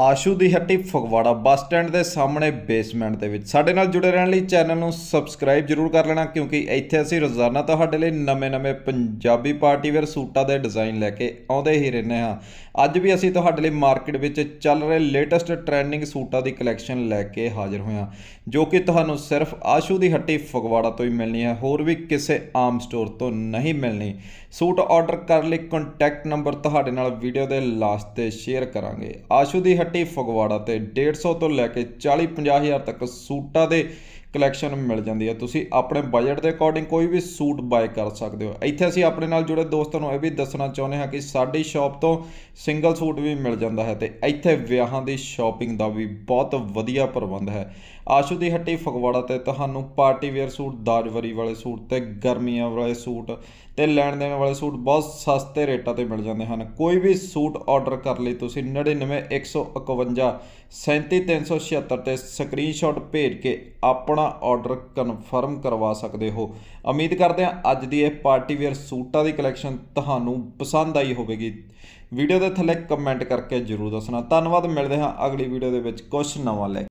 ਆਸ਼ੂ ਦੀ ਹੱਟੀ Phagwara bus stand ਦੇ ਸਾਹਮਣੇ ਬੇਸਮੈਂਟ ਦੇ ਵਿੱਚ ਸਾਡੇ ਨਾਲ ਜੁੜੇ ਰਹਿਣ ਲਈ ਚੈਨਲ ਨੂੰ ਸਬਸਕ੍ਰਾਈਬ ਜਰੂਰ ਕਰ ਲੈਣਾ ਕਿਉਂਕਿ ਇੱਥੇ ਅਸੀਂ ਰੋਜ਼ਾਨਾ ਤੁਹਾਡੇ ਲਈ ਨਵੇਂ-ਨਵੇਂ ਪੰਜਾਬੀ ਪਾਰਟੀ ਵੇਅਰ ਸੂਟਾਂ ਦੇ ਡਿਜ਼ਾਈਨ ਲੈ ਕੇ ਆਉਂਦੇ ਹੀ ਰਹਿੰਦੇ ਹਾਂ ਅੱਜ ਵੀ ਅਸੀਂ ਤੁਹਾਡੇ ਲਈ ਮਾਰਕੀਟ ਵਿੱਚ ਚੱਲ ਰਹੇ ਲੇਟੈਸਟ ਟ੍ਰੈਂਡਿੰਗ ਸੂਟਾਂ ਦੀ ਕਲੈਕਸ਼ਨ ਲੈ ਕੇ ਹਾਜ਼ਰ ਹੋਇਆ ਜੋ ਕਿ ਤੁਹਾਨੂੰ ਸਿਰਫ ਆਸ਼ੂ ਦੀ ਹੱਟੀ ਫਗਵਾੜਾ ਤੋਂ ਹੀ ਮਿਲਣੀ ਹੈ ਹੋਰ ਵੀ ਕਿਸੇ ਆਮ ਸਟੋਰ ਤੋਂ ਨਹੀਂ ਮਿਲਣੀ ਸੂਟ ਆਰਡਰ ਕਰਨ ਲਈ ਕੰਟੈਕਟ ਨੰਬਰ ਤੁਹਾਡੇ ਨਾਲ ਵੀਡੀਓ ਦੇ ਲਾਸਟ ਤੇ ਸ਼ੇਅਰ ਕਰਾਂਗੇ ਆਸ਼ੂ ਦੀ ਕੱਢੀ ਫਗਵਾੜਾ ਤੇ 150 ਤੋਂ ਲੈ ਕੇ 40 50000 ਤੱਕ ਸੂਟਾਂ ਦੇ ਕਲੈਕਸ਼ਨ ਮਿਲ ਜਾਂਦੀ ਹੈ ਤੁਸੀਂ ਆਪਣੇ ਬਜਟ ਦੇ ਅਕੋਰਡਿੰਗ ਕੋਈ ਵੀ ਸੂਟ ਬਾਏ ਕਰ ਸਕਦੇ ਹੋ ਇੱਥੇ ਅਸੀਂ ਆਪਣੇ ਨਾਲ ਜੁੜੇ ਦੋਸਤਾਂ ਨੂੰ ਇਹ ਵੀ ਦੱਸਣਾ ਚਾਹੁੰਦੇ ਹਾਂ ਕਿ ਸਾਡੀ ਸ਼ਾਪ ਤੋਂ ਸਿੰਗਲ ਸੂਟ ਵੀ ਮਿਲ ਜਾਂਦਾ ਹੈ ਤੇ ਇੱਥੇ ਵਿਆਹਾਂ ਦੀ ਸ਼ਾਪਿੰਗ ਦਾ ਵੀ ਬਹੁਤ ਵਧੀਆ ਪ੍ਰਬੰਧ ਹੈ ਆਸ਼ੂ ਦੀ ਹੱਟੀ ਫਗਵਾੜਾ ਤੇ ਤੁਹਾਨੂੰ ਪਾਰਟੀ ਵੇਅਰ ਸੂਟ ਦਾਜਵਰੀ ਵਾਲੇ ਸੂਟ ਤੇ ਗਰਮੀਆਂ ਵਾਲੇ ਸੂਟ ਤੇ ਲੈਣ ਦੇਣ ਵਾਲੇ ਸੂਟ ਬਹੁਤ ਸਸਤੇ ਰੇਟਾਂ ਤੇ ਮਿਲ ਜਾਂਦੇ ਹਨ ਕੋਈ ਵੀ ਸੂਟ ਆਰਡਰ ਕਰ ਲਈ ਤੁਸੀਂ 99151 37376 ਤੇ ਸਕਰੀਨਸ਼ਾਟ ਭੇਜ ਕੇ ਆਪਣਾ ਆਪਣਾ ਆਰਡਰ ਕਨਫਰਮ ਕਰਵਾ ਸਕਦੇ ਹੋ ਉਮੀਦ ਕਰਦੇ ਹਾਂ ਅੱਜ ਦੀ ਇਹ ਪਾਰਟੀ ਵੇਅਰ ਸੂਟਾਂ ਦੀ ਕਲੈਕਸ਼ਨ ਤੁਹਾਨੂੰ ਪਸੰਦ ਆਈ ਹੋਵੇਗੀ ਵੀਡੀਓ ਦੇ ਥੱਲੇ ਕਮੈਂਟ ਕਰਕੇ ਜਰੂਰ ਦੱਸਣਾ ਧੰਨਵਾਦ ਮਿਲਦੇ ਹਾਂ ਅਗਲੀ ਵੀਡੀਓ ਦੇ ਵਿੱਚ ਕੁਝ ਨਵਾਂ ਲੈ